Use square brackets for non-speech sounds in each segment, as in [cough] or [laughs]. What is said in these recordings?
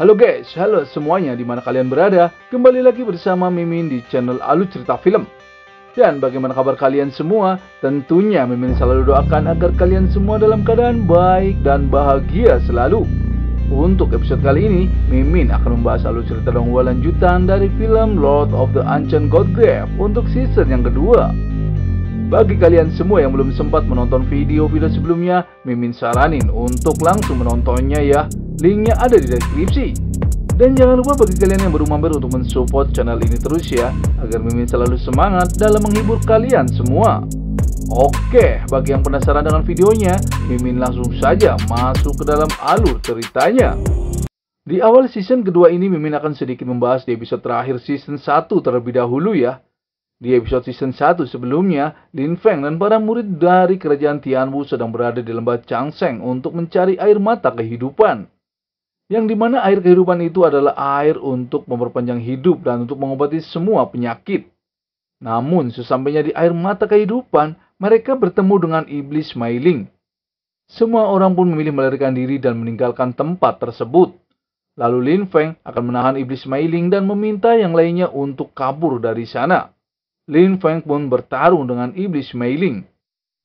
Halo guys, halo semuanya dimana kalian berada Kembali lagi bersama Mimin di channel Alu Cerita Film Dan bagaimana kabar kalian semua? Tentunya Mimin selalu doakan agar kalian semua dalam keadaan baik dan bahagia selalu Untuk episode kali ini, Mimin akan membahas alur cerita dong lanjutan dari film Lord of the Ancient God Grave untuk season yang kedua bagi kalian semua yang belum sempat menonton video-video sebelumnya, Mimin saranin untuk langsung menontonnya ya. Linknya ada di deskripsi. Dan jangan lupa bagi kalian yang baru mampir untuk mensupport channel ini terus ya, agar Mimin selalu semangat dalam menghibur kalian semua. Oke, bagi yang penasaran dengan videonya, Mimin langsung saja masuk ke dalam alur ceritanya. Di awal season kedua ini Mimin akan sedikit membahas di episode terakhir season 1 terlebih dahulu ya. Di episode season 1 sebelumnya, Lin Feng dan para murid dari kerajaan Tianwu sedang berada di lembah Changseng untuk mencari air mata kehidupan yang dimana air kehidupan itu adalah air untuk memperpanjang hidup dan untuk mengobati semua penyakit. Namun, sesampainya di air mata kehidupan, mereka bertemu dengan iblis mailing. Semua orang pun memilih melarikan diri dan meninggalkan tempat tersebut. Lalu Lin Feng akan menahan iblis mailing dan meminta yang lainnya untuk kabur dari sana. Lin Feng pun bertarung dengan iblis mailing.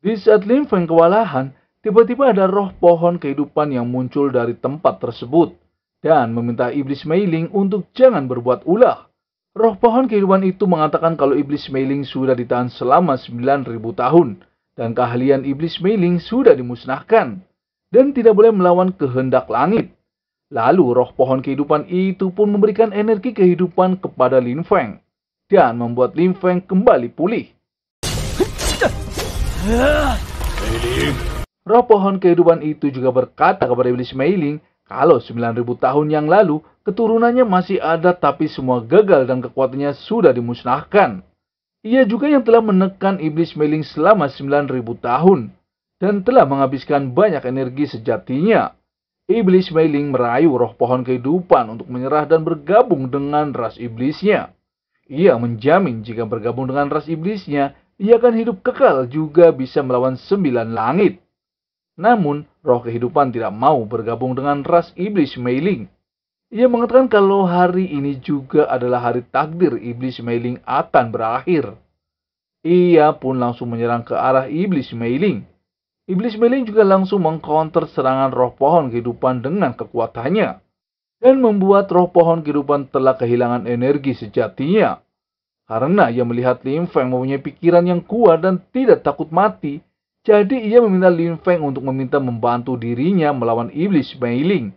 Di saat Lin Feng kewalahan, Tiba-tiba ada roh pohon kehidupan yang muncul dari tempat tersebut dan meminta iblis Meiling untuk jangan berbuat ulah. Roh pohon kehidupan itu mengatakan kalau iblis Meiling sudah ditahan selama 9000 tahun dan keahlian iblis Meiling sudah dimusnahkan dan tidak boleh melawan kehendak langit. Lalu roh pohon kehidupan itu pun memberikan energi kehidupan kepada Lin Feng dan membuat Lin Feng kembali pulih. Roh pohon kehidupan itu juga berkata kepada iblis Meiling, kalau 9000 tahun yang lalu keturunannya masih ada tapi semua gagal dan kekuatannya sudah dimusnahkan. Ia juga yang telah menekan iblis Meiling selama 9000 tahun dan telah menghabiskan banyak energi sejatinya. Iblis Meiling merayu roh pohon kehidupan untuk menyerah dan bergabung dengan ras iblisnya. Ia menjamin jika bergabung dengan ras iblisnya, ia akan hidup kekal juga bisa melawan sembilan langit. Namun, roh kehidupan tidak mau bergabung dengan ras iblis Meiling. Ia mengatakan kalau hari ini juga adalah hari takdir iblis Meiling akan berakhir. Ia pun langsung menyerang ke arah iblis Meiling. Iblis Meiling juga langsung mengcounter serangan roh pohon kehidupan dengan kekuatannya dan membuat roh pohon kehidupan telah kehilangan energi sejatinya. Karena ia melihat Lim Feng mempunyai pikiran yang kuat dan tidak takut mati, jadi ia meminta Lin Feng untuk meminta membantu dirinya melawan iblis Mei Ling.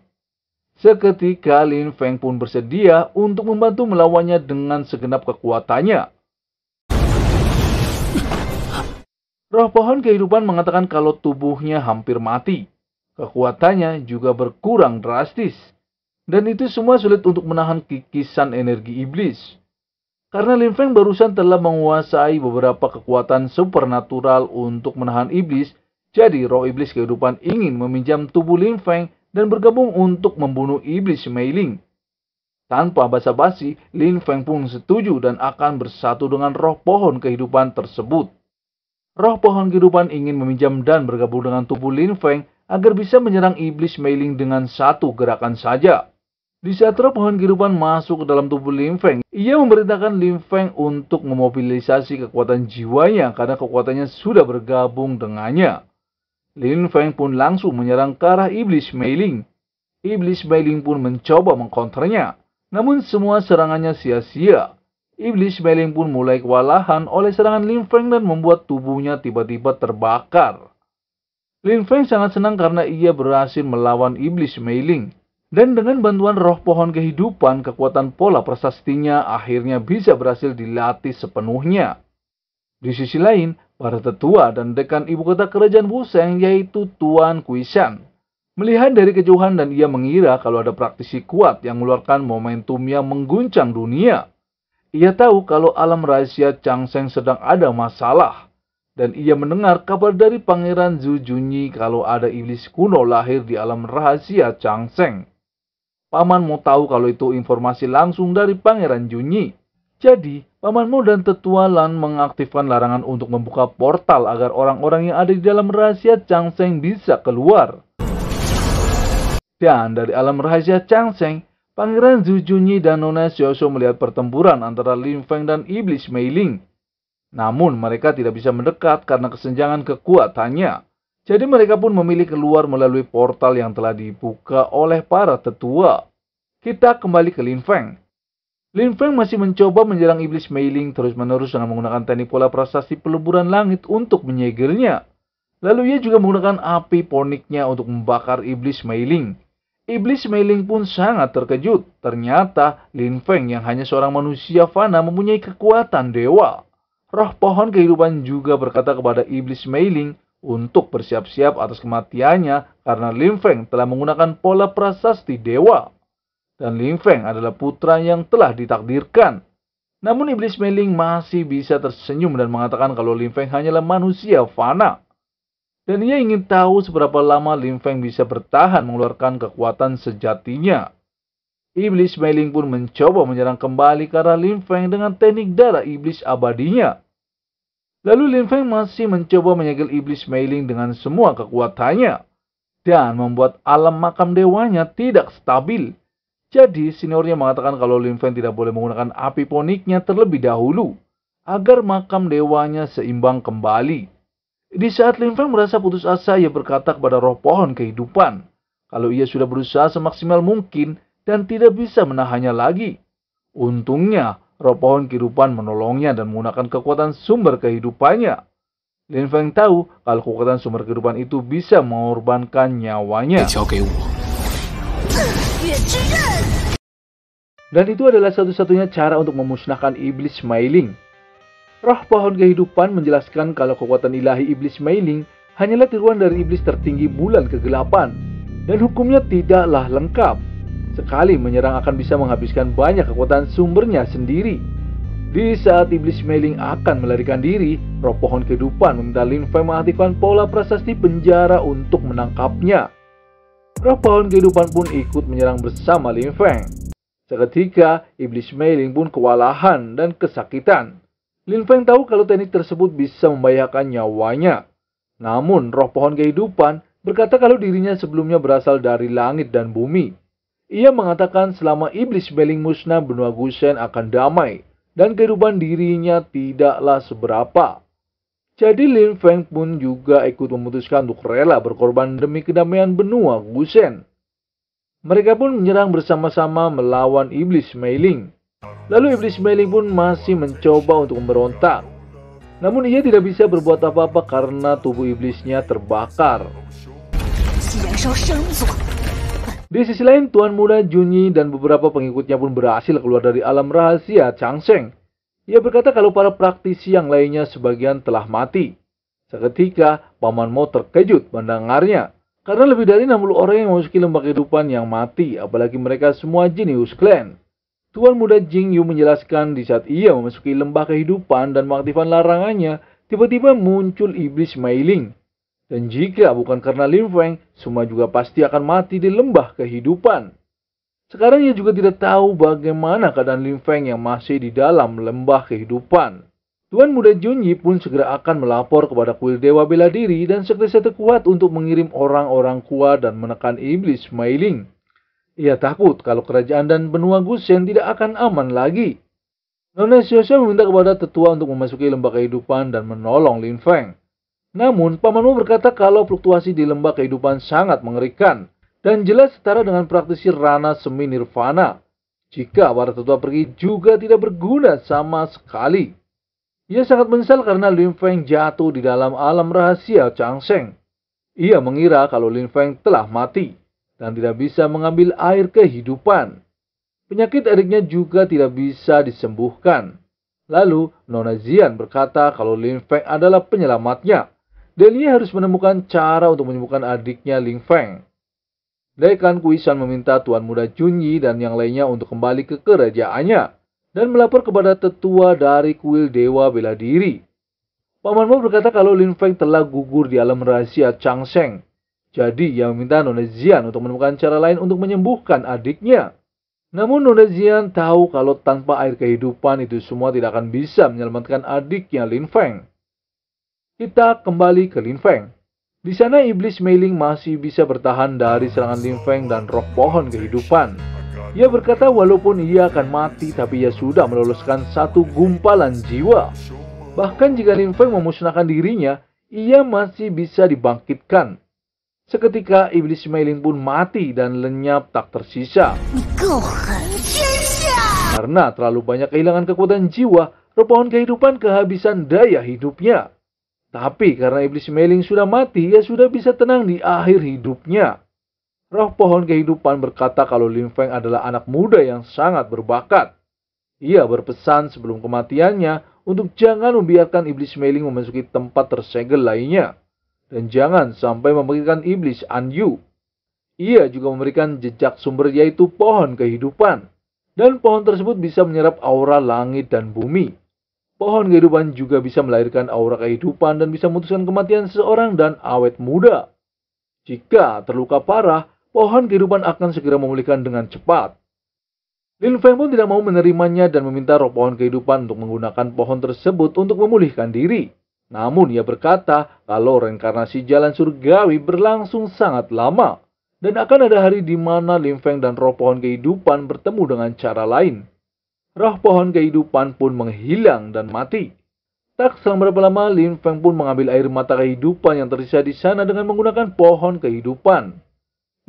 Seketika Lin Feng pun bersedia untuk membantu melawannya dengan segenap kekuatannya. Roh pohon kehidupan mengatakan kalau tubuhnya hampir mati. Kekuatannya juga berkurang drastis. Dan itu semua sulit untuk menahan kikisan energi iblis. Karena Lin Feng barusan telah menguasai beberapa kekuatan supernatural untuk menahan iblis, jadi roh iblis kehidupan ingin meminjam tubuh Lin Feng dan bergabung untuk membunuh iblis Mei Ling. Tanpa basa-basi, Lin Feng pun setuju dan akan bersatu dengan roh pohon kehidupan tersebut. Roh pohon kehidupan ingin meminjam dan bergabung dengan tubuh Lin Feng agar bisa menyerang iblis Mei Ling dengan satu gerakan saja. Di Seatra pohon kehidupan masuk ke dalam tubuh Lin Feng. Ia memerintahkan Lin Feng untuk memobilisasi kekuatan jiwanya karena kekuatannya sudah bergabung dengannya. Lin Feng pun langsung menyerang ke arah iblis Mei Ling. Iblis Mei Ling pun mencoba mengkonternya. Namun semua serangannya sia-sia. Iblis Mei Ling pun mulai kewalahan oleh serangan Lin Feng dan membuat tubuhnya tiba-tiba terbakar. Lin Feng sangat senang karena ia berhasil melawan iblis Mei Ling. Dan dengan bantuan roh pohon kehidupan, kekuatan pola prasastinya akhirnya bisa berhasil dilatih sepenuhnya. Di sisi lain, para tetua dan dekan ibu kota kerajaan Wuseng yaitu Tuan Kuishan. Melihat dari kejauhan dan ia mengira kalau ada praktisi kuat yang mengeluarkan momentum yang mengguncang dunia. Ia tahu kalau alam rahasia Chang Changseng sedang ada masalah. Dan ia mendengar kabar dari Pangeran Zhu Junyi kalau ada iblis kuno lahir di alam rahasia Chang Changseng. Paman mau tahu kalau itu informasi langsung dari Pangeran Junyi. Jadi, pamanmu dan tetua Lan mengaktifkan larangan untuk membuka portal agar orang-orang yang ada di dalam rahasia Changseng bisa keluar. Dan dari alam rahasia Changseng, Pangeran Zhu Junyi dan Nona Xiaoxiao melihat pertempuran antara Lin Feng dan Iblis Mei Ling. Namun mereka tidak bisa mendekat karena kesenjangan kekuatannya. Jadi mereka pun memilih keluar melalui portal yang telah dibuka oleh para tetua. Kita kembali ke Lin Feng. Lin Feng masih mencoba menyerang iblis Mei Ling terus-menerus dengan menggunakan teknik pola prasasti peleburan langit untuk menyegernya. Lalu ia juga menggunakan api poniknya untuk membakar iblis Mei Ling. Iblis Mei Ling pun sangat terkejut. Ternyata Lin Feng yang hanya seorang manusia fana mempunyai kekuatan dewa. Roh pohon kehidupan juga berkata kepada iblis Mei Ling untuk bersiap-siap atas kematiannya karena Lin Feng telah menggunakan pola prasasti dewa. Dan Lin Feng adalah putra yang telah ditakdirkan. Namun iblis Meling masih bisa tersenyum dan mengatakan kalau Lin Feng hanyalah manusia fana. Dan ia ingin tahu seberapa lama Lin Feng bisa bertahan mengeluarkan kekuatan sejatinya. Iblis Meling pun mencoba menyerang kembali ke arah Lin Feng dengan teknik darah iblis abadinya. Lalu Lin Feng masih mencoba menyegel iblis Mei Ling dengan semua kekuatannya dan membuat alam makam dewanya tidak stabil. Jadi seniornya mengatakan kalau Lin Feng tidak boleh menggunakan api poniknya terlebih dahulu agar makam dewanya seimbang kembali. Di saat Lin Feng merasa putus asa, ia berkata kepada roh pohon kehidupan kalau ia sudah berusaha semaksimal mungkin dan tidak bisa menahannya lagi. Untungnya, Roh pohon kehidupan menolongnya dan menggunakan kekuatan sumber kehidupannya. Lin Feng tahu kalau kekuatan sumber kehidupan itu bisa mengorbankan nyawanya. Dan itu adalah satu-satunya cara untuk memusnahkan iblis Mailing. Roh pohon kehidupan menjelaskan kalau kekuatan ilahi iblis Mailing hanyalah tiruan dari iblis tertinggi bulan kegelapan, dan hukumnya tidaklah lengkap. Sekali menyerang akan bisa menghabiskan banyak kekuatan sumbernya sendiri. Di saat iblis Meiling akan melarikan diri, roh pohon kehidupan meminta lin fei mengaktifkan pola prasasti penjara untuk menangkapnya. Roh pohon kehidupan pun ikut menyerang bersama lin Feng. Seketika, iblis Meiling pun kewalahan dan kesakitan. lin Feng tahu kalau teknik tersebut bisa membahayakan nyawanya. Namun, roh pohon kehidupan berkata kalau dirinya sebelumnya berasal dari langit dan bumi. Ia mengatakan selama iblis beling musnah benua Gusen akan damai dan kehidupan dirinya tidaklah seberapa. Jadi Lin Feng pun juga ikut memutuskan untuk rela berkorban demi kedamaian benua Gusen. Mereka pun menyerang bersama-sama melawan iblis Meiling. Lalu iblis Meiling pun masih mencoba untuk memberontak. Namun ia tidak bisa berbuat apa-apa karena tubuh iblisnya terbakar. Di sisi lain, Tuan Muda Junyi dan beberapa pengikutnya pun berhasil keluar dari alam rahasia Changsheng. Ia berkata kalau para praktisi yang lainnya sebagian telah mati. Seketika, Paman Mo terkejut mendengarnya. Karena lebih dari 60 orang yang memasuki lembah kehidupan yang mati, apalagi mereka semua jenius klan. Tuan Muda Jing Yu menjelaskan di saat ia memasuki lembah kehidupan dan mengaktifkan larangannya, tiba-tiba muncul iblis Meiling dan jika bukan karena Lin Feng, semua juga pasti akan mati di lembah kehidupan. Sekarang ia juga tidak tahu bagaimana keadaan Lin Feng yang masih di dalam lembah kehidupan. Tuan muda Junyi pun segera akan melapor kepada kuil Dewa Bela Diri dan sekretariat kuat untuk mengirim orang-orang kuat dan menekan iblis Mailing. Ia takut kalau kerajaan dan benua Gusen tidak akan aman lagi. Nona meminta kepada tetua untuk memasuki lembah kehidupan dan menolong Lin Feng. Namun, Pamanmu berkata kalau fluktuasi di lembah kehidupan sangat mengerikan dan jelas setara dengan praktisi rana semi nirvana. Jika para tetua pergi juga tidak berguna sama sekali. Ia sangat menyesal karena Lin Feng jatuh di dalam alam rahasia Chang Seng. Ia mengira kalau Lin Feng telah mati dan tidak bisa mengambil air kehidupan. Penyakit adiknya juga tidak bisa disembuhkan. Lalu, Nona Zian berkata kalau Lin Feng adalah penyelamatnya Delia harus menemukan cara untuk menyembuhkan adiknya Ling Feng. Dekan Kuisan meminta Tuan Muda Junyi dan yang lainnya untuk kembali ke kerajaannya dan melapor kepada tetua dari kuil Dewa Bela Diri. Paman Mo berkata kalau Lin Feng telah gugur di alam rahasia Changsheng, Jadi ia meminta Nona Zian untuk menemukan cara lain untuk menyembuhkan adiknya. Namun Nona Zian tahu kalau tanpa air kehidupan itu semua tidak akan bisa menyelamatkan adiknya Lin Feng. Kita kembali ke Lin Feng. Di sana iblis Meiling masih bisa bertahan dari serangan Lin Feng dan Roh pohon kehidupan. Ia berkata walaupun ia akan mati tapi ia sudah meloloskan satu gumpalan jiwa. Bahkan jika Lin Feng memusnahkan dirinya, ia masih bisa dibangkitkan. Seketika iblis Meiling pun mati dan lenyap tak tersisa. Karena terlalu banyak kehilangan kekuatan jiwa, Roh Pohon kehidupan kehabisan daya hidupnya. Tapi karena iblis meling sudah mati, ia sudah bisa tenang di akhir hidupnya. Roh pohon kehidupan berkata kalau Lim Feng adalah anak muda yang sangat berbakat. Ia berpesan sebelum kematiannya untuk jangan membiarkan iblis meling memasuki tempat tersegel lainnya. Dan jangan sampai memberikan iblis An Yu. Ia juga memberikan jejak sumber yaitu pohon kehidupan. Dan pohon tersebut bisa menyerap aura langit dan bumi. Pohon kehidupan juga bisa melahirkan aura kehidupan dan bisa memutuskan kematian seseorang dan awet muda. Jika terluka parah, pohon kehidupan akan segera memulihkan dengan cepat. Lin Feng pun tidak mau menerimanya dan meminta roh pohon kehidupan untuk menggunakan pohon tersebut untuk memulihkan diri. Namun ia berkata kalau reinkarnasi jalan surgawi berlangsung sangat lama dan akan ada hari di mana Lin Feng dan roh pohon kehidupan bertemu dengan cara lain roh pohon kehidupan pun menghilang dan mati. Tak selama berapa lama, Lin Feng pun mengambil air mata kehidupan yang tersisa di sana dengan menggunakan pohon kehidupan.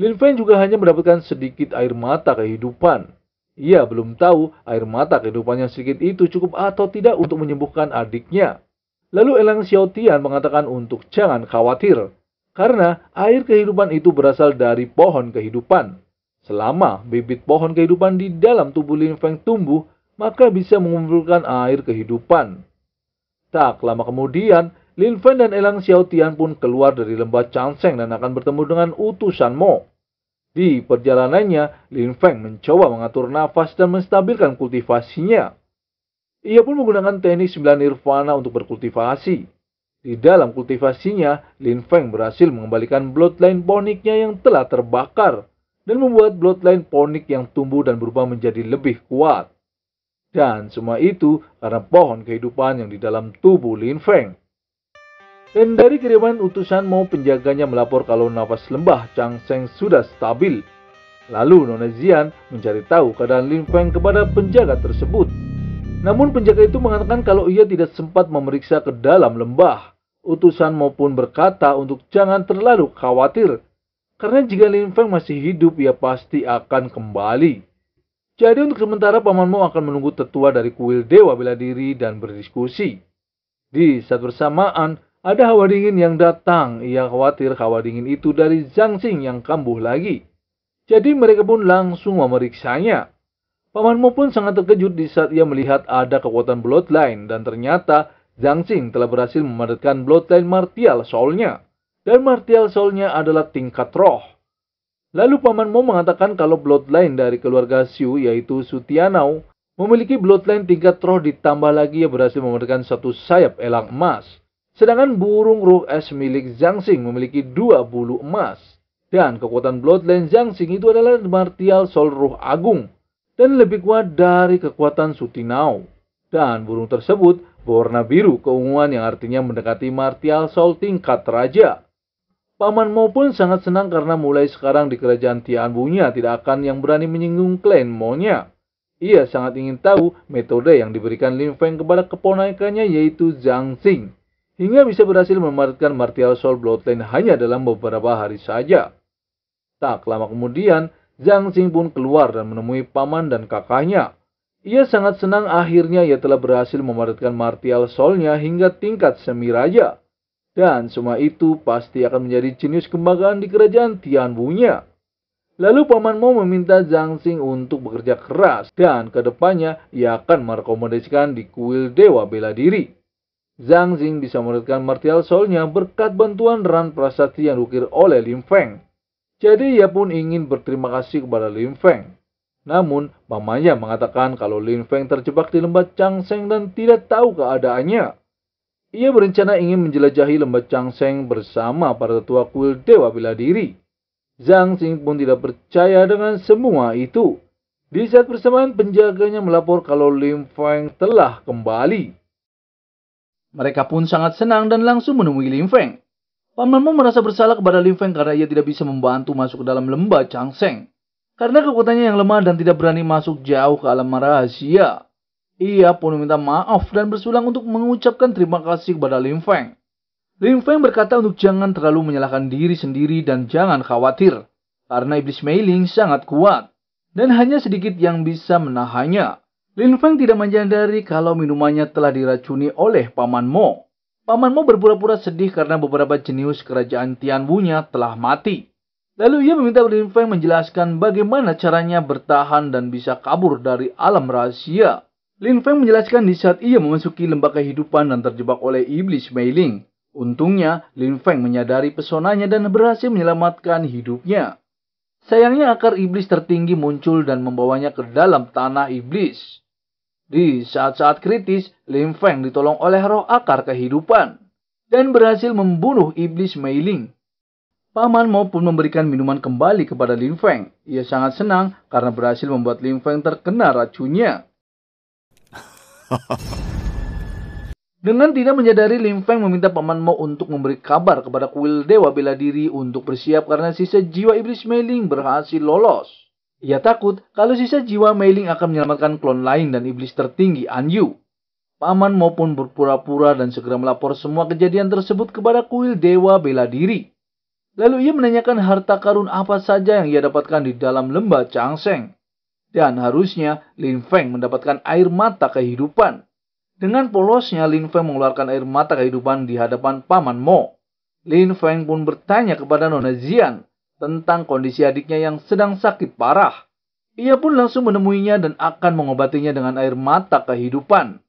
Lin Feng juga hanya mendapatkan sedikit air mata kehidupan. Ia belum tahu air mata kehidupan yang sedikit itu cukup atau tidak untuk menyembuhkan adiknya. Lalu Elang Xiao Tian mengatakan untuk jangan khawatir, karena air kehidupan itu berasal dari pohon kehidupan. Selama bibit pohon kehidupan di dalam tubuh Lin Feng tumbuh, maka bisa mengumpulkan air kehidupan. Tak lama kemudian, Lin Feng dan Elang Xiaotian pun keluar dari lembah Changseng dan akan bertemu dengan utusan Mo. Di perjalanannya, Lin Feng mencoba mengatur nafas dan menstabilkan kultivasinya. Ia pun menggunakan teknik sembilan nirvana untuk berkultivasi. Di dalam kultivasinya, Lin Feng berhasil mengembalikan bloodline poniknya yang telah terbakar dan membuat bloodline ponik yang tumbuh dan berubah menjadi lebih kuat. Dan semua itu karena pohon kehidupan yang di dalam tubuh Lin Feng. Dan dari kiriman utusan mau penjaganya melapor kalau nafas lembah Chang Seng sudah stabil. Lalu Nona Zian mencari tahu keadaan Lin Feng kepada penjaga tersebut. Namun penjaga itu mengatakan kalau ia tidak sempat memeriksa ke dalam lembah. Utusan maupun berkata untuk jangan terlalu khawatir. Karena jika Lin Feng masih hidup, ia pasti akan kembali. Jadi untuk sementara pamanmu akan menunggu tetua dari kuil dewa bela diri dan berdiskusi. Di saat bersamaan, ada hawa dingin yang datang. Ia khawatir hawa dingin itu dari Zhang Xing yang kambuh lagi. Jadi mereka pun langsung memeriksanya. Pamanmu pun sangat terkejut di saat ia melihat ada kekuatan bloodline dan ternyata Zhang Xing telah berhasil memadatkan bloodline martial soulnya. Dan martial soulnya adalah tingkat roh. Lalu Paman Mo mengatakan kalau bloodline dari keluarga Siu yaitu Sutianau memiliki bloodline tingkat roh ditambah lagi yang berhasil memberikan satu sayap elang emas. Sedangkan burung ruh es milik Zhang Xing memiliki dua bulu emas. Dan kekuatan bloodline Zhang Xing itu adalah martial soul roh agung dan lebih kuat dari kekuatan Sutianau. Dan burung tersebut berwarna biru keunguan yang artinya mendekati martial soul tingkat raja. Paman Mo pun sangat senang karena mulai sekarang di kerajaan Tianbunya tidak akan yang berani menyinggung klan Mo-nya. Ia sangat ingin tahu metode yang diberikan Lin Feng kepada keponakannya yaitu Zhang Xing. Hingga bisa berhasil memadatkan Martial Soul Bloodline hanya dalam beberapa hari saja. Tak lama kemudian, Zhang Xing pun keluar dan menemui paman dan kakaknya. Ia sangat senang akhirnya ia telah berhasil memadatkan Martial Soul-nya hingga tingkat semiraja. Dan semua itu pasti akan menjadi jenius kebanggaan di kerajaan Tianwu-nya. Lalu Paman Mo meminta Zhang Xing untuk bekerja keras dan kedepannya ia akan merekomendasikan di kuil Dewa Bela Diri. Zhang Xing bisa menekan martial soulnya berkat bantuan Ran Prasasti yang diukir oleh Lim Feng. Jadi ia pun ingin berterima kasih kepada Lim Feng. Namun, pamannya mengatakan kalau Lin Feng terjebak di lembah Chang Seng dan tidak tahu keadaannya. Ia berencana ingin menjelajahi lembah Changseng bersama para tetua kuil Dewa Bela Diri. Zhang Xing pun tidak percaya dengan semua itu. Di saat bersamaan penjaganya melapor kalau Lim Feng telah kembali. Mereka pun sangat senang dan langsung menemui Lim Feng. Paman Mo merasa bersalah kepada Lim Feng karena ia tidak bisa membantu masuk ke dalam lembah Changseng. Karena kekuatannya yang lemah dan tidak berani masuk jauh ke alam rahasia. Ia pun meminta maaf dan bersulang untuk mengucapkan terima kasih kepada Lin Feng. Lin Feng berkata untuk jangan terlalu menyalahkan diri sendiri dan jangan khawatir, karena iblis Mei Ling sangat kuat, dan hanya sedikit yang bisa menahannya. Lin Feng tidak menyadari kalau minumannya telah diracuni oleh Paman Mo. Paman Mo berpura-pura sedih karena beberapa jenius kerajaan Tianwu-nya telah mati. Lalu ia meminta Lin Feng menjelaskan bagaimana caranya bertahan dan bisa kabur dari alam rahasia. Lin Feng menjelaskan di saat ia memasuki lembah kehidupan dan terjebak oleh iblis Mei Ling. Untungnya, Lin Feng menyadari pesonanya dan berhasil menyelamatkan hidupnya. Sayangnya akar iblis tertinggi muncul dan membawanya ke dalam tanah iblis. Di saat-saat kritis, Lin Feng ditolong oleh roh akar kehidupan dan berhasil membunuh iblis Mei Ling. Paman pun memberikan minuman kembali kepada Lin Feng. Ia sangat senang karena berhasil membuat Lin Feng terkena racunnya. [laughs] Dengan tidak menyadari, Lim Feng meminta paman Mo untuk memberi kabar kepada kuil dewa bela diri untuk bersiap karena sisa jiwa iblis Meiling berhasil lolos. Ia takut kalau sisa jiwa Meiling akan menyelamatkan klon lain dan iblis tertinggi An Yu. Paman Mo pun berpura-pura dan segera melapor semua kejadian tersebut kepada kuil dewa bela diri. Lalu ia menanyakan harta karun apa saja yang ia dapatkan di dalam lembah Changseng. Dan harusnya Lin Feng mendapatkan air mata kehidupan. Dengan polosnya Lin Feng mengeluarkan air mata kehidupan di hadapan paman Mo. Lin Feng pun bertanya kepada Nona Zian tentang kondisi adiknya yang sedang sakit parah. Ia pun langsung menemuinya dan akan mengobatinya dengan air mata kehidupan.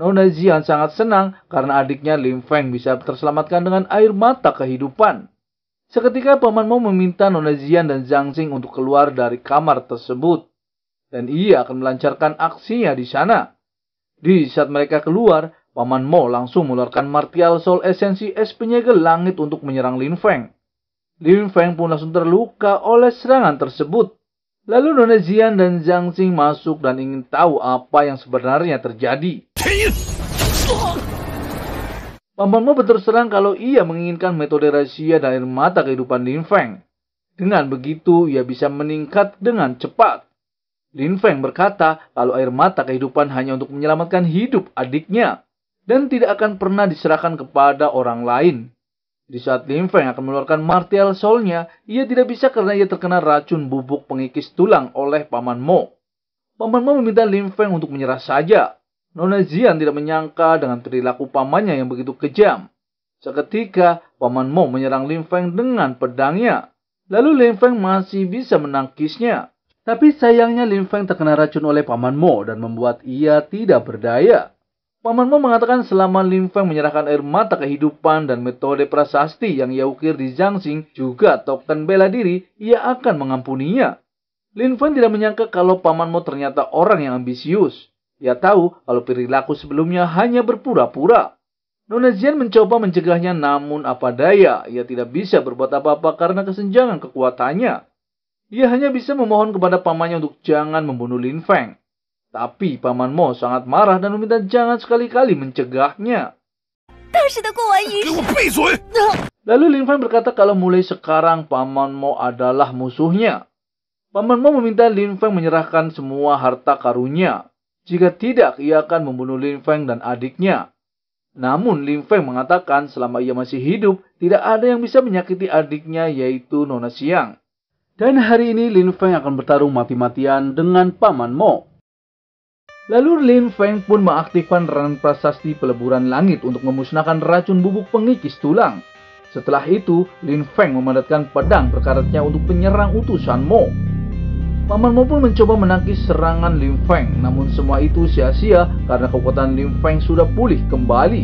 Nona Zian sangat senang karena adiknya Lin Feng bisa terselamatkan dengan air mata kehidupan. Seketika Paman Mo meminta Nona Zian dan Zhang Xing untuk keluar dari kamar tersebut dan ia akan melancarkan aksinya di sana. Di saat mereka keluar, Paman Mo langsung mengeluarkan martial soul esensi es penyegel langit untuk menyerang Lin Feng. Lin Feng pun langsung terluka oleh serangan tersebut. Lalu Nona Zian dan Zhang Xing masuk dan ingin tahu apa yang sebenarnya terjadi. Paman Mo berterus terang kalau ia menginginkan metode rahasia dan air mata kehidupan Lin Feng. Dengan begitu, ia bisa meningkat dengan cepat. Lin Feng berkata, lalu air mata kehidupan hanya untuk menyelamatkan hidup adiknya dan tidak akan pernah diserahkan kepada orang lain. Di saat Lin Feng akan mengeluarkan martial soul-nya, ia tidak bisa karena ia terkena racun bubuk pengikis tulang oleh Paman Mo. Paman Mo meminta Lin Feng untuk menyerah saja. Nona Zian tidak menyangka dengan perilaku pamannya yang begitu kejam. Seketika, Paman Mo menyerang Lin Feng dengan pedangnya. Lalu Lin Feng masih bisa menangkisnya. Tapi sayangnya Lin Feng terkena racun oleh Paman Mo dan membuat ia tidak berdaya. Paman Mo mengatakan selama Lin Feng menyerahkan air mata kehidupan dan metode prasasti yang ia ukir di Xing juga token bela diri, ia akan mengampuninya. Lin Feng tidak menyangka kalau Paman Mo ternyata orang yang ambisius. Ia tahu kalau perilaku sebelumnya hanya berpura-pura. Nona Zian mencoba mencegahnya namun apa daya, ia tidak bisa berbuat apa-apa karena kesenjangan kekuatannya. Ia hanya bisa memohon kepada pamannya untuk jangan membunuh Lin Feng. Tapi paman Mo sangat marah dan meminta jangan sekali-kali mencegahnya. Lalu Lin Feng berkata kalau mulai sekarang paman Mo adalah musuhnya. Paman Mo meminta Lin Feng menyerahkan semua harta karunnya. Jika tidak, ia akan membunuh Lin Feng dan adiknya. Namun Lin Feng mengatakan selama ia masih hidup, tidak ada yang bisa menyakiti adiknya yaitu Nona Siang. Dan hari ini Lin Feng akan bertarung mati-matian dengan Paman Mo. Lalu Lin Feng pun mengaktifkan Ran Prasasti Peleburan Langit untuk memusnahkan racun bubuk pengikis tulang. Setelah itu, Lin Feng memadatkan pedang berkaratnya untuk penyerang utusan Mo. Paman Mo pun mencoba menangkis serangan Lin Feng, namun semua itu sia-sia karena kekuatan Lin Feng sudah pulih kembali.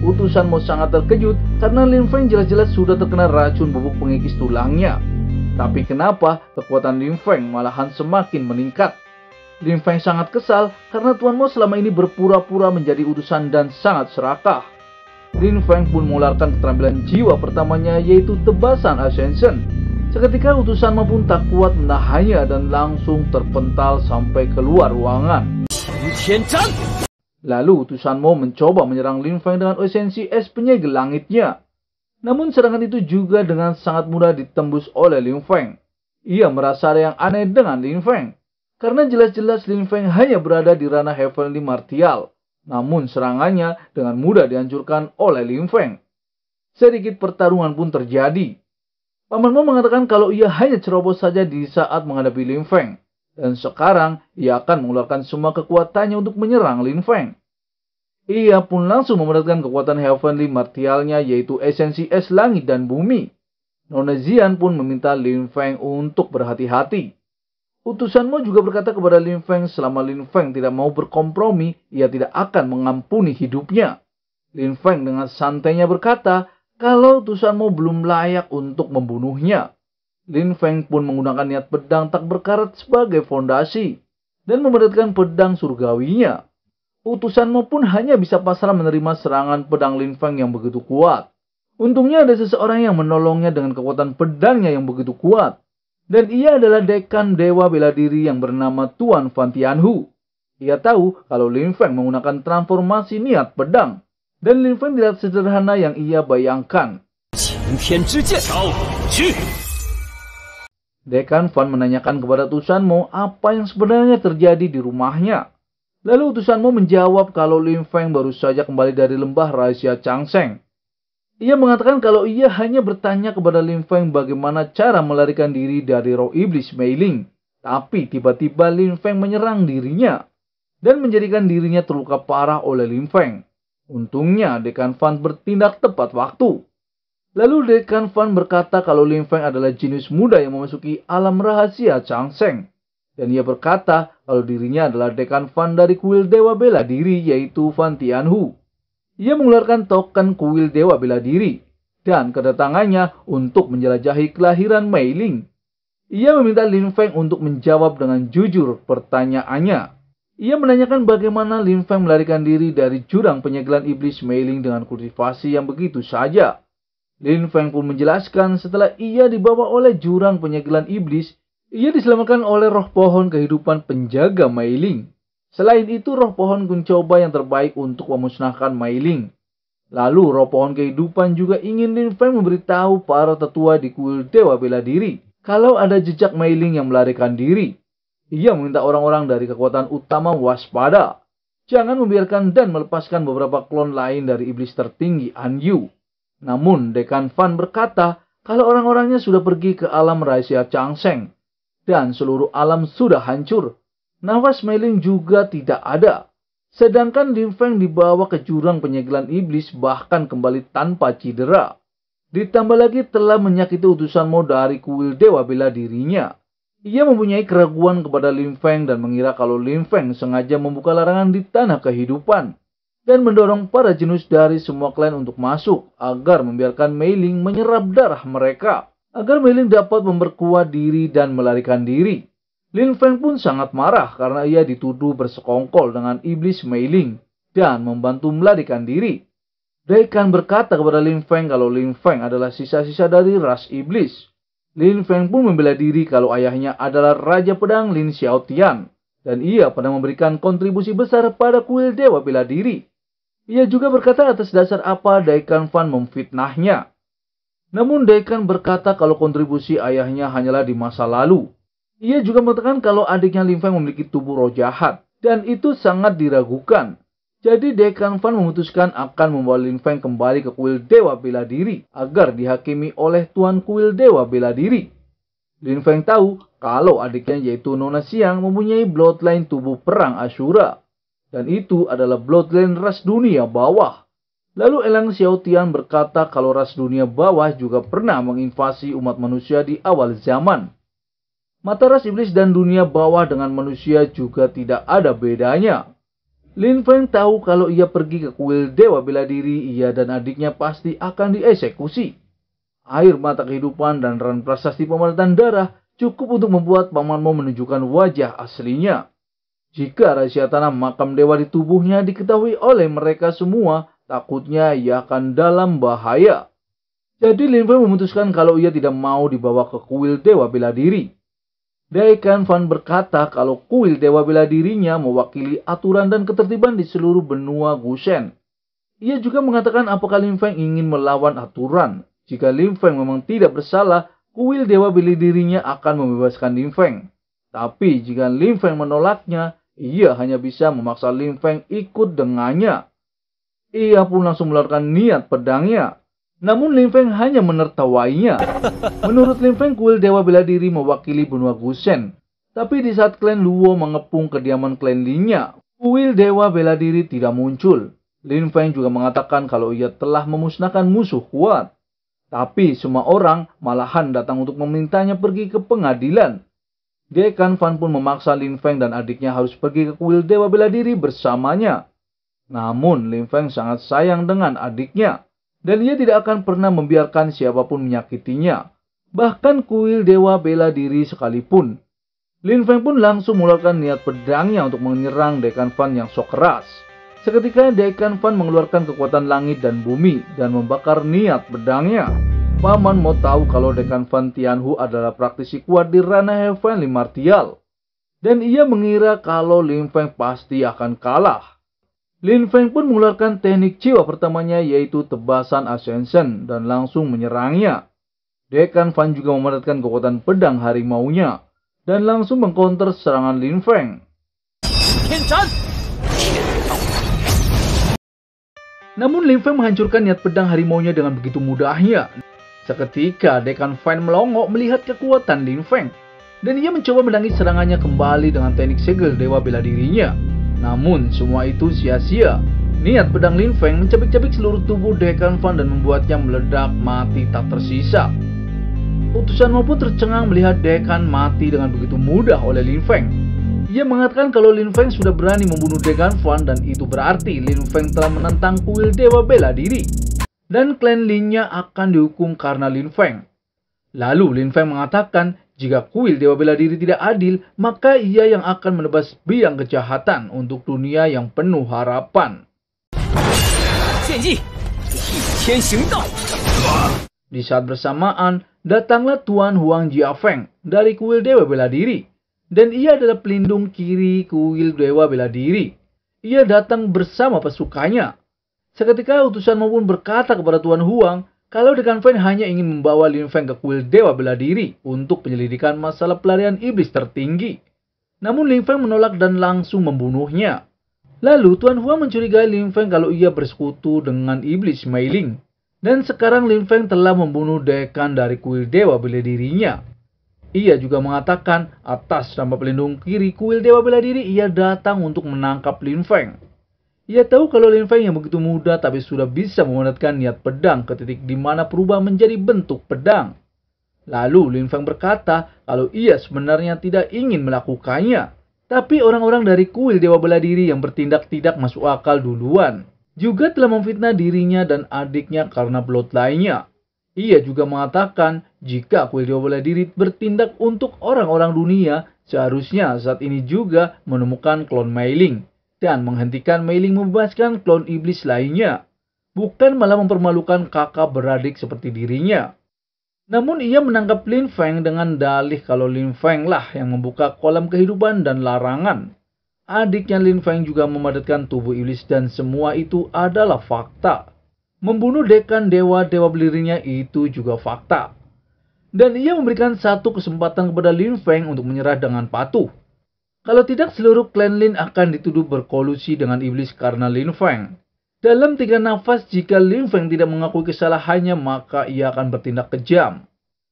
Utusan Mo sangat terkejut karena Lin Feng jelas-jelas sudah terkena racun bubuk pengikis tulangnya. Tapi kenapa kekuatan Lin Feng malahan semakin meningkat? Lin Feng sangat kesal karena Tuan Mo selama ini berpura-pura menjadi utusan dan sangat serakah. Lin Feng pun mengeluarkan keterampilan jiwa pertamanya yaitu tebasan Ascension. Seketika utusan Mo pun tak kuat menahannya dan langsung terpental sampai keluar ruangan. Lalu utusan Mo mencoba menyerang Lin Feng dengan esensi es penyegel langitnya. Namun serangan itu juga dengan sangat mudah ditembus oleh Lin Feng. Ia merasa ada yang aneh dengan Lin Feng. Karena jelas-jelas Lin Feng hanya berada di ranah heavenly martial. Namun serangannya dengan mudah dihancurkan oleh Lin Feng. Sedikit pertarungan pun terjadi. Paman Mo mengatakan kalau ia hanya ceroboh saja di saat menghadapi Lin Feng. Dan sekarang ia akan mengeluarkan semua kekuatannya untuk menyerang Lin Feng. Ia pun langsung memeratkan kekuatan Heavenly Martialnya yaitu esensi es langit dan bumi. Nona Zian pun meminta Lin Feng untuk berhati-hati. Utusanmu juga berkata kepada Lin Feng selama Lin Feng tidak mau berkompromi, ia tidak akan mengampuni hidupnya. Lin Feng dengan santainya berkata, kalau utusanmu belum layak untuk membunuhnya. Lin Feng pun menggunakan niat pedang tak berkarat sebagai fondasi dan memberatkan pedang surgawinya utusanmu pun hanya bisa pasrah menerima serangan pedang Lin Feng yang begitu kuat. Untungnya ada seseorang yang menolongnya dengan kekuatan pedangnya yang begitu kuat. Dan ia adalah dekan dewa bela diri yang bernama Tuan Fan Tianhu. Ia tahu kalau Lin Feng menggunakan transformasi niat pedang. Dan Lin Feng tidak sederhana yang ia bayangkan. Dekan Fan menanyakan kepada Tusanmu apa yang sebenarnya terjadi di rumahnya. Lalu utusanmu menjawab kalau Lim Feng baru saja kembali dari lembah rahasia Changseng. Ia mengatakan kalau ia hanya bertanya kepada Lim Feng bagaimana cara melarikan diri dari roh iblis Mei Ling. Tapi tiba-tiba Lim Feng menyerang dirinya dan menjadikan dirinya terluka parah oleh Lim Feng. Untungnya Dekan Fan bertindak tepat waktu. Lalu Dekan Fan berkata kalau Lim Feng adalah jenis muda yang memasuki alam rahasia Changseng. Dan ia berkata kalau dirinya adalah dekan Van dari kuil Dewa Bela Diri yaitu Van Tianhu. Ia mengeluarkan token kuil Dewa Bela Diri dan kedatangannya untuk menjelajahi kelahiran Mei Ling. Ia meminta Lin Feng untuk menjawab dengan jujur pertanyaannya. Ia menanyakan bagaimana Lin Feng melarikan diri dari jurang penyegelan iblis Mei Ling dengan kultivasi yang begitu saja. Lin Feng pun menjelaskan setelah ia dibawa oleh jurang penyegelan iblis, ia diselamatkan oleh roh pohon kehidupan penjaga Mailing. Selain itu, roh pohon Kuncoba yang terbaik untuk memusnahkan Mailing. Lalu, roh pohon kehidupan juga ingin Lin memberitahu para tetua di kuil Dewa Bela Diri kalau ada jejak Mailing yang melarikan diri. Ia meminta orang-orang dari kekuatan utama waspada. Jangan membiarkan dan melepaskan beberapa klon lain dari iblis tertinggi An Yu. Namun, Dekan Fan berkata kalau orang-orangnya sudah pergi ke alam rahasia Changseng dan seluruh alam sudah hancur. Nafas Meiling juga tidak ada. Sedangkan Lim Feng dibawa ke jurang penyegelan iblis bahkan kembali tanpa cedera. Ditambah lagi telah menyakiti utusan Mo dari kuil dewa bela dirinya. Ia mempunyai keraguan kepada Lim Feng dan mengira kalau Lim Feng sengaja membuka larangan di tanah kehidupan dan mendorong para jenus dari semua klan untuk masuk agar membiarkan Meiling menyerap darah mereka agar Meiling dapat memperkuat diri dan melarikan diri. Lin Feng pun sangat marah karena ia dituduh bersekongkol dengan iblis Meiling dan membantu melarikan diri. Daikan berkata kepada Lin Feng kalau Lin Feng adalah sisa-sisa dari ras iblis. Lin Feng pun membela diri kalau ayahnya adalah Raja Pedang Lin Xiaotian dan ia pernah memberikan kontribusi besar pada kuil Dewa Bela Diri. Ia juga berkata atas dasar apa Daikan Fan memfitnahnya namun Dekan berkata kalau kontribusi ayahnya hanyalah di masa lalu. Ia juga mengatakan kalau adiknya Lim Feng memiliki tubuh roh jahat, dan itu sangat diragukan. Jadi Dekan Fan memutuskan akan membawa Lin Feng kembali ke kuil Dewa Bela Diri agar dihakimi oleh Tuan Kuil Dewa Bela Diri. Lin Feng tahu kalau adiknya yaitu Nona Siang mempunyai bloodline tubuh perang asura Dan itu adalah bloodline ras dunia bawah. Lalu Elang Xiaotian berkata kalau ras dunia bawah juga pernah menginvasi umat manusia di awal zaman. Mata ras iblis dan dunia bawah dengan manusia juga tidak ada bedanya. Lin Feng tahu kalau ia pergi ke kuil dewa bela diri, ia dan adiknya pasti akan dieksekusi. Air mata kehidupan dan ran prasasti pemerintahan darah cukup untuk membuat Paman Mo menunjukkan wajah aslinya. Jika rahasia tanah makam dewa di tubuhnya diketahui oleh mereka semua, Takutnya ia akan dalam bahaya. Jadi Lin Linfei memutuskan kalau ia tidak mau dibawa ke kuil Dewa Bela Diri. Daikan Fan berkata kalau kuil Dewa Bela Dirinya mewakili aturan dan ketertiban di seluruh benua Gushen. Ia juga mengatakan apakah Lin Feng ingin melawan aturan. Jika Lin Feng memang tidak bersalah, kuil Dewa Bela Dirinya akan membebaskan Lin Feng. Tapi jika Lin Feng menolaknya, ia hanya bisa memaksa Lin Feng ikut dengannya. Ia pun langsung melarikan niat pedangnya. Namun Lin Feng hanya menertawainya. Menurut Lin Feng, kuil Dewa Bela Diri mewakili benua Gusen. Tapi di saat klan Luo mengepung kediaman klan Linya, kuil Dewa Bela Diri tidak muncul. Lin Feng juga mengatakan kalau ia telah memusnahkan musuh kuat. Tapi semua orang malahan datang untuk memintanya pergi ke pengadilan. Dekan Fan pun memaksa Lin Feng dan adiknya harus pergi ke kuil Dewa Bela Diri bersamanya. Namun, Lin Feng sangat sayang dengan adiknya, dan ia tidak akan pernah membiarkan siapapun menyakitinya, bahkan kuil dewa bela diri sekalipun. Lin Feng pun langsung mengeluarkan niat pedangnya untuk menyerang Dekan Fan yang sok keras. Seketika Dekan Fan mengeluarkan kekuatan langit dan bumi dan membakar niat pedangnya. Paman mau tahu kalau Dekan Fan Tianhu adalah praktisi kuat di ranah Heaven martial. Dan ia mengira kalau Lin Feng pasti akan kalah. Lin Feng pun mengeluarkan teknik jiwa pertamanya yaitu tebasan Ascension dan langsung menyerangnya. Dekan Fan juga memadatkan kekuatan pedang harimau-nya dan langsung mengkonter serangan Lin Feng. Namun Lin Feng menghancurkan niat pedang harimau-nya dengan begitu mudahnya. Seketika Dekan Fan melongok melihat kekuatan Lin Feng dan ia mencoba menangis serangannya kembali dengan teknik segel dewa bela dirinya. Namun, semua itu sia-sia. Niat pedang Lin Feng mencabik-cabik seluruh tubuh Dekan Fan dan membuatnya meledak mati tak tersisa. Utusan maupun tercengang melihat Dekan mati dengan begitu mudah oleh Lin Feng. Ia mengatakan kalau Lin Feng sudah berani membunuh Dekan Fan dan itu berarti Lin Feng telah menentang kuil Dewa Bela Diri. Dan klan Linnya akan dihukum karena Lin Feng. Lalu Lin Feng mengatakan jika kuil dewa bela diri tidak adil, maka ia yang akan menebas biang kejahatan untuk dunia yang penuh harapan. Di saat bersamaan, datanglah Tuan Huang Jiafeng dari kuil dewa bela diri. Dan ia adalah pelindung kiri kuil dewa bela diri. Ia datang bersama pasukannya. Seketika utusan maupun berkata kepada Tuan Huang, kalau Dekan Feng hanya ingin membawa Lin Feng ke kuil Dewa Bela Diri untuk penyelidikan masalah pelarian iblis tertinggi. Namun Lin Feng menolak dan langsung membunuhnya. Lalu Tuan Hua mencurigai Lin Feng kalau ia bersekutu dengan iblis Mei Ling, Dan sekarang Lin Feng telah membunuh Dekan dari kuil Dewa Bela Dirinya. Ia juga mengatakan atas nama pelindung kiri kuil Dewa Bela Diri ia datang untuk menangkap Lin Feng. Ia tahu kalau Lin Feng yang begitu muda tapi sudah bisa memandatkan niat pedang ke titik di mana perubahan menjadi bentuk pedang. Lalu Lin Feng berkata kalau ia sebenarnya tidak ingin melakukannya. Tapi orang-orang dari kuil Dewa Bela Diri yang bertindak tidak masuk akal duluan. Juga telah memfitnah dirinya dan adiknya karena bloodline lainnya. Ia juga mengatakan jika kuil Dewa Bela Diri bertindak untuk orang-orang dunia, seharusnya saat ini juga menemukan klon Meiling dan menghentikan mailing, membebaskan klon iblis lainnya, bukan malah mempermalukan kakak beradik seperti dirinya. Namun ia menangkap Lin Feng dengan dalih kalau Lin Feng lah yang membuka kolam kehidupan dan larangan. Adiknya Lin Feng juga memadatkan tubuh iblis dan semua itu adalah fakta. Membunuh dekan dewa-dewa belirinya itu juga fakta dan ia memberikan satu kesempatan kepada Lin Feng untuk menyerah dengan patuh. Kalau tidak, seluruh klan Lin akan dituduh berkolusi dengan iblis karena Lin Feng. Dalam tiga nafas, jika Lin Feng tidak mengakui kesalahannya, maka ia akan bertindak kejam.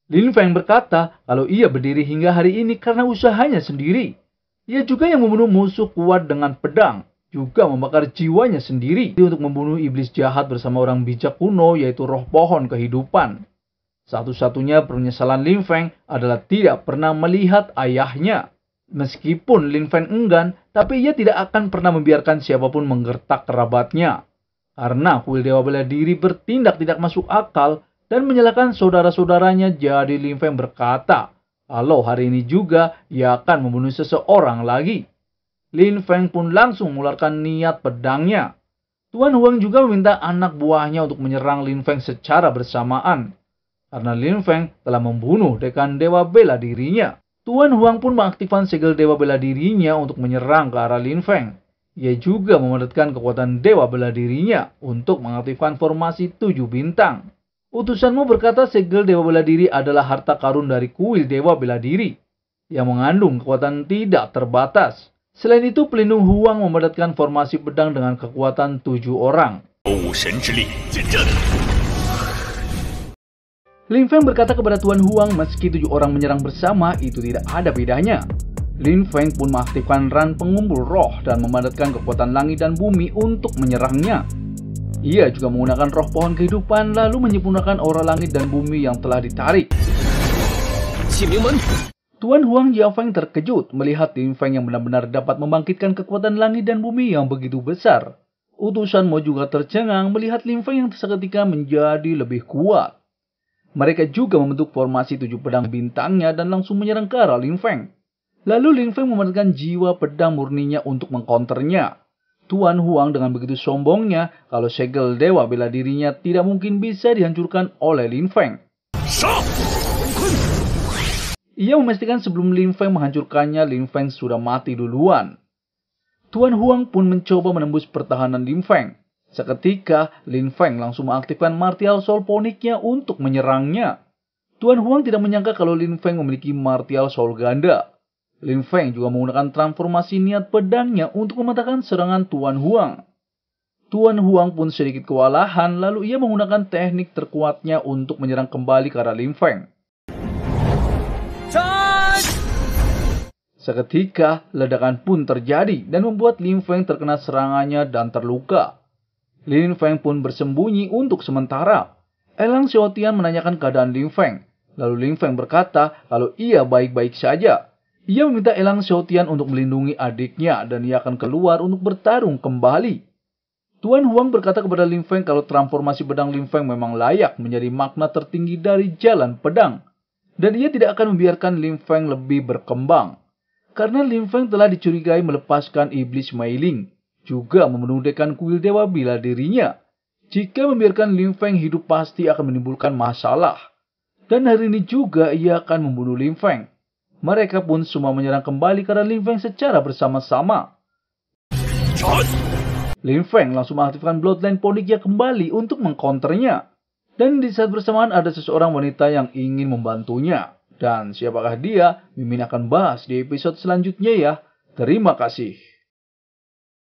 Lin Feng berkata kalau ia berdiri hingga hari ini karena usahanya sendiri. Ia juga yang membunuh musuh kuat dengan pedang, juga membakar jiwanya sendiri untuk membunuh iblis jahat bersama orang bijak kuno yaitu roh pohon kehidupan. Satu-satunya penyesalan Lin Feng adalah tidak pernah melihat ayahnya. Meskipun Lin Fan enggan, tapi ia tidak akan pernah membiarkan siapapun menggertak kerabatnya. Karena kuil dewa bela diri bertindak tidak masuk akal dan menyalahkan saudara-saudaranya jadi Lin Fan berkata, kalau hari ini juga ia akan membunuh seseorang lagi. Lin Feng pun langsung mengeluarkan niat pedangnya. Tuan Huang juga meminta anak buahnya untuk menyerang Lin Feng secara bersamaan. Karena Lin Feng telah membunuh dekan dewa bela dirinya. Tuan Huang pun mengaktifkan segel Dewa Bela Dirinya untuk menyerang ke arah Lin Feng. Ia juga memadatkan kekuatan Dewa Bela Dirinya untuk mengaktifkan formasi tujuh bintang. Utusanmu berkata segel Dewa Bela Diri adalah harta karun dari kuil Dewa Bela Diri yang mengandung kekuatan tidak terbatas. Selain itu, pelindung Huang memadatkan formasi pedang dengan kekuatan tujuh orang. Oh, Lin Feng berkata kepada Tuan Huang meski tujuh orang menyerang bersama itu tidak ada bedanya. Lin Feng pun mengaktifkan ran pengumpul roh dan memadatkan kekuatan langit dan bumi untuk menyerangnya. Ia juga menggunakan roh pohon kehidupan lalu menyempurnakan aura langit dan bumi yang telah ditarik. Tuan Huang Feng terkejut melihat Lin Feng yang benar-benar dapat membangkitkan kekuatan langit dan bumi yang begitu besar. Utusan Mo juga tercengang melihat Lin Feng yang seketika menjadi lebih kuat. Mereka juga membentuk formasi tujuh pedang bintangnya dan langsung menyerang ke arah Lin Feng. Lalu Lin Feng memanfaatkan jiwa pedang murninya untuk mengkonternya. Tuan Huang dengan begitu sombongnya kalau segel dewa bela dirinya tidak mungkin bisa dihancurkan oleh Lin Feng. Ia memastikan sebelum Lin Feng menghancurkannya, Lin Feng sudah mati duluan. Tuan Huang pun mencoba menembus pertahanan Lin Feng. Seketika, Lin Feng langsung mengaktifkan martial soul poniknya untuk menyerangnya. Tuan Huang tidak menyangka kalau Lin Feng memiliki martial soul ganda. Lin Feng juga menggunakan transformasi niat pedangnya untuk mematahkan serangan Tuan Huang. Tuan Huang pun sedikit kewalahan, lalu ia menggunakan teknik terkuatnya untuk menyerang kembali ke arah Lin Feng. Seketika, ledakan pun terjadi dan membuat Lin Feng terkena serangannya dan terluka. Lin Feng pun bersembunyi untuk sementara. Elang Xiaotian menanyakan keadaan Lin Feng. Lalu Lin Feng berkata kalau ia baik-baik saja. Ia meminta Elang Xiaotian untuk melindungi adiknya dan ia akan keluar untuk bertarung kembali. Tuan Huang berkata kepada Lin Feng kalau transformasi pedang Lin Feng memang layak menjadi makna tertinggi dari jalan pedang. Dan ia tidak akan membiarkan Lin Feng lebih berkembang. Karena Lin Feng telah dicurigai melepaskan iblis Mei Ling juga menundukkan kuil dewa bila dirinya. Jika membiarkan Lim Feng hidup pasti akan menimbulkan masalah. Dan hari ini juga ia akan membunuh Lim Feng. Mereka pun semua menyerang kembali karena Lim Feng secara bersama-sama. Lim Feng langsung mengaktifkan Bloodline Poniknya kembali untuk mengkonternya. Dan di saat bersamaan ada seseorang wanita yang ingin membantunya. Dan siapakah dia? Mimin akan bahas di episode selanjutnya ya. Terima kasih.